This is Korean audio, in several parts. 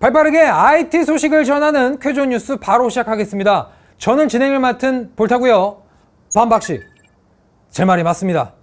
발빠르게 IT 소식을 전하는 쾌전 뉴스 바로 시작하겠습니다. 저는 진행을 맡은 볼타고요. 반박 씨, 제 말이 맞습니다.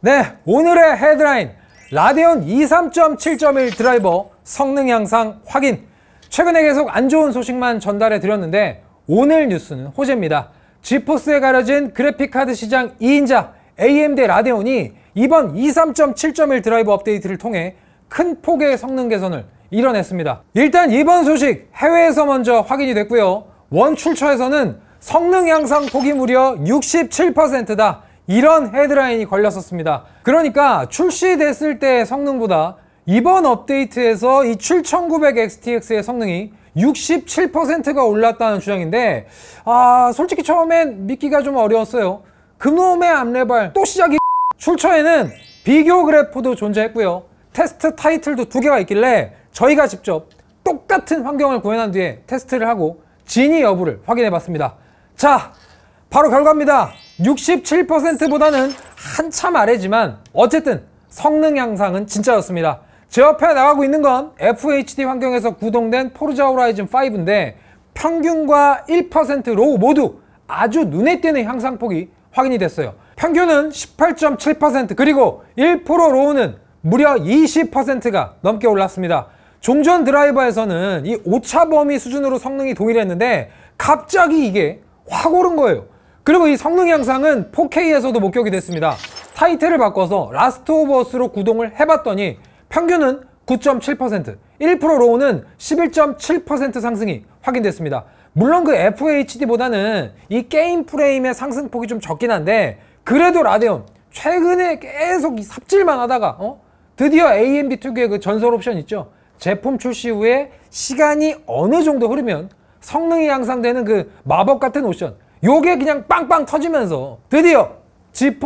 네, 오늘의 헤드라인 라디온 23.7.1 드라이버 성능 향상 확인. 최근에 계속 안 좋은 소식만 전달해 드렸는데 오늘 뉴스는 호재입니다. 지포스에 가려진 그래픽카드 시장 2인자 AMD 라데온이 이번 23.7.1 드라이버 업데이트를 통해 큰 폭의 성능 개선을 일어냈습니다. 일단 이번 소식 해외에서 먼저 확인이 됐고요. 원 출처에서는 성능 향상 폭이 무려 67%다. 이런 헤드라인이 걸렸었습니다. 그러니까 출시됐을 때의 성능보다 이번 업데이트에서 이 7900XTX의 성능이 67%가 올랐다는 주장인데 아 솔직히 처음엔 믿기가 좀 어려웠어요. 그놈의 암레발 또 시작이 출처에는 비교 그래프도 존재했고요. 테스트 타이틀도 두 개가 있길래 저희가 직접 똑같은 환경을 구현한 뒤에 테스트를 하고 진위 여부를 확인해 봤습니다. 자, 바로 결과입니다. 67%보다는 한참 아래지만 어쨌든 성능 향상은 진짜였습니다. 제 옆에 나가고 있는 건 FHD 환경에서 구동된 포르자 호라이즌 5인데 평균과 1% 로우 모두 아주 눈에 띄는 향상폭이 확인이 됐어요. 평균은 18.7% 그리고 1% 로우는 무려 20%가 넘게 올랐습니다. 종전 드라이버에서는 이 오차 범위 수준으로 성능이 동일했는데 갑자기 이게 확 오른 거예요. 그리고 이 성능 향상은 4K에서도 목격이 됐습니다. 타이틀을 바꿔서 라스트 오브 어스로 구동을 해봤더니 평균은 9.7%, 1% 로우는 11.7% 상승이 확인됐습니다. 물론 그 FHD보다는 이 게임 프레임의 상승폭이 좀 적긴 한데 그래도 라데온 최근에 계속 삽질만 하다가 어? 드디어 AMD 특유의 그 전설 옵션 있죠? 제품 출시 후에 시간이 어느 정도 흐르면 성능이 향상되는 그 마법 같은 오션 요게 그냥 빵빵 터지면서 드디어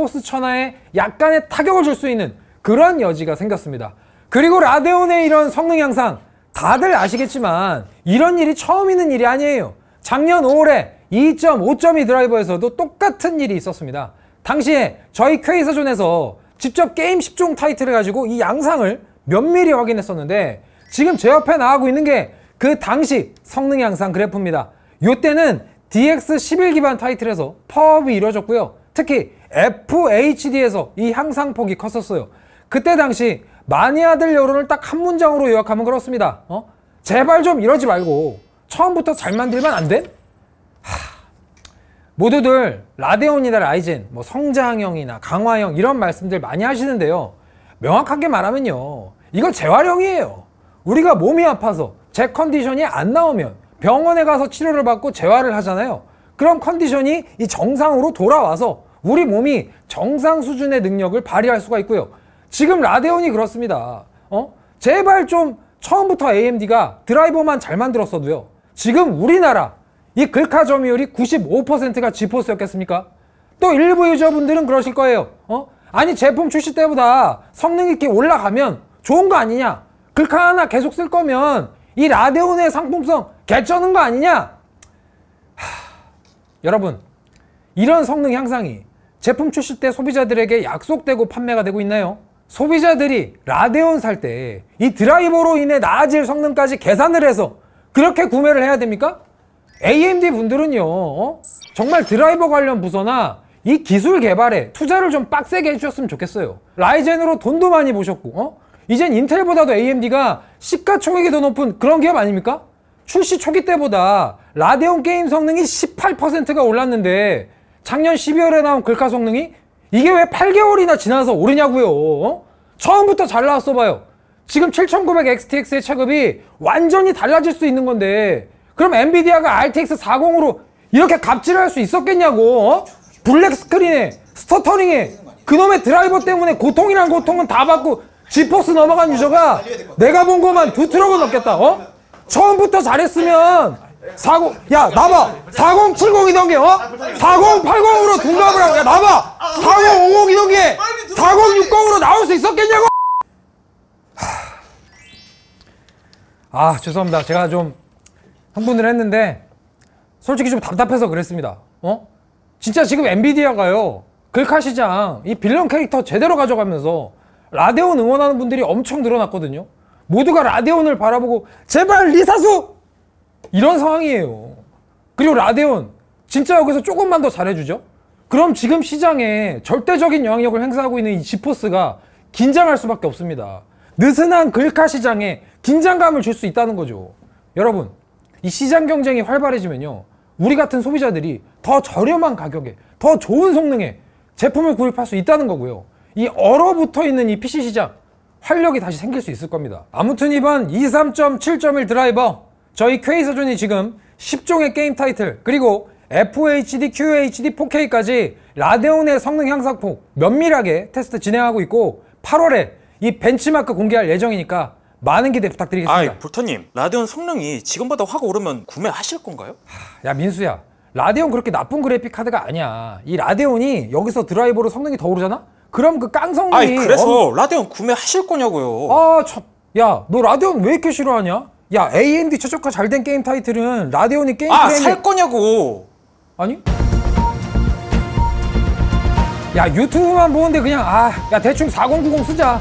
지포스 천하에 약간의 타격을 줄 수 있는 그런 여지가 생겼습니다. 그리고 라데온의 이런 성능 향상 다들 아시겠지만 이런 일이 처음 있는 일이 아니에요. 작년 5월에 2.5.2 드라이버에서도 똑같은 일이 있었습니다. 당시에 저희 퀘이서존에서 직접 게임 10종 타이틀을 가지고 이 양상을 면밀히 확인했었는데 지금 제 옆에 나가고 있는 게 그 당시 성능 향상 그래프입니다. 요때는 DX11 기반 타이틀에서 파업이 이어졌고요 특히 FHD에서 이 향상폭이 컸었어요. 그때 당시 마니아들 여론을 딱 한 문장으로 요약하면 그렇습니다. 어? 제발 좀 이러지 말고 처음부터 잘 만들면 안 돼? 하... 모두들 라데온이나 라이젠, 뭐 성장형이나 강화형 이런 말씀들 많이 하시는데요. 명확하게 말하면요. 이건 재활용이에요. 우리가 몸이 아파서 제 컨디션이 안 나오면 병원에 가서 치료를 받고 재활을 하잖아요. 그럼 컨디션이 이 정상으로 돌아와서 우리 몸이 정상 수준의 능력을 발휘할 수가 있고요. 지금 라데온이 그렇습니다. 어? 제발 좀 처음부터 AMD가 드라이버만 잘 만들었어도요. 지금 우리나라 이 글카 점유율이 95%가 지포스였겠습니까? 또 일부 유저분들은 그러실 거예요. 어? 아니 제품 출시 때보다 성능 있게 올라가면 좋은 거 아니냐? 글카 하나 계속 쓸 거면 이 라데온의 상품성 개쩌는 거 아니냐? 하... 여러분 이런 성능 향상이 제품 출시 때 소비자들에게 약속되고 판매가 되고 있나요? 소비자들이 라데온 살 때 이 드라이버로 인해 나아질 성능까지 계산을 해서 그렇게 구매를 해야 됩니까? AMD 분들은요 어? 정말 드라이버 관련 부서나 이 기술 개발에 투자를 좀 빡세게 해주셨으면 좋겠어요 라이젠으로 돈도 많이 보셨고 어? 이젠 인텔보다도 AMD가 시가총액이 더 높은 그런 기업 아닙니까? 출시 초기 때보다 라데온 게임 성능이 18%가 올랐는데 작년 12월에 나온 글카 성능이 이게 왜 8개월이나 지나서 오르냐고요 어? 처음부터 잘 나왔어봐요 지금 7900 XTX의 체급이 완전히 달라질 수 있는 건데 그럼 엔비디아가 RTX 40으로 이렇게 갑질을 할 수 있었겠냐고 어? 블랙 스크린에 스터터링에 그놈의 드라이버 때문에 고통이란 고통은 다 받고 지포스 넘어간 유저가 아, 내가 본 것만 두 트럭은 넘겠다. 어? 처음부터 잘했으면 40, 야, 나봐. 4070이던 게, 어? 4080으로 둔갑을 하고, 야, 나봐. 4050이던 게, 4060으로 나올 수 있었겠냐고! 아, 죄송합니다. 제가 좀 흥분을 했는데, 솔직히 좀 답답해서 그랬습니다. 어? 진짜 지금 엔비디아가요. 글카 시장, 이 빌런 캐릭터 제대로 가져가면서, 라데온 응원하는 분들이 엄청 늘어났거든요. 모두가 라데온을 바라보고 제발 리사수 이런 상황이에요. 그리고 라데온 진짜 여기서 조금만 더 잘해주죠. 그럼 지금 시장에 절대적인 영향력을 행사하고 있는 이 지포스가 긴장할 수밖에 없습니다. 느슨한 글카 시장에 긴장감을 줄 수 있다는 거죠. 여러분, 이 시장 경쟁이 활발해지면요. 우리 같은 소비자들이 더 저렴한 가격에, 더 좋은 성능의 제품을 구입할 수 있다는 거고요. 이 얼어붙어 있는 이 PC 시장 활력이 다시 생길 수 있을 겁니다. 아무튼 이번 23.7.1 드라이버 저희 퀘이서존이 지금 10종의 게임 타이틀 그리고 FHD, QHD, 4K까지 라데온의 성능 향상폭 면밀하게 테스트 진행하고 있고 8월에 이 벤치마크 공개할 예정이니까 많은 기대 부탁드리겠습니다. 아, 불터님 라데온 성능이 지금보다 확 오르면 구매하실 건가요? 야 민수야 라데온 그렇게 나쁜 그래픽 카드가 아니야. 이 라데온이 여기서 드라이버로 성능이 더 오르잖아? 그럼 그 깡성님이 아니 그래서 어? 라데온 구매하실 거냐고요 아 저, 야너 라데온 왜 이렇게 싫어하냐 야 AMD 최적화 잘 된 게임 타이틀은 라디온이 게임 아, 프레임을... 거냐고 아니 야 유튜브만 보는데 그냥 아야 대충 4090 쓰자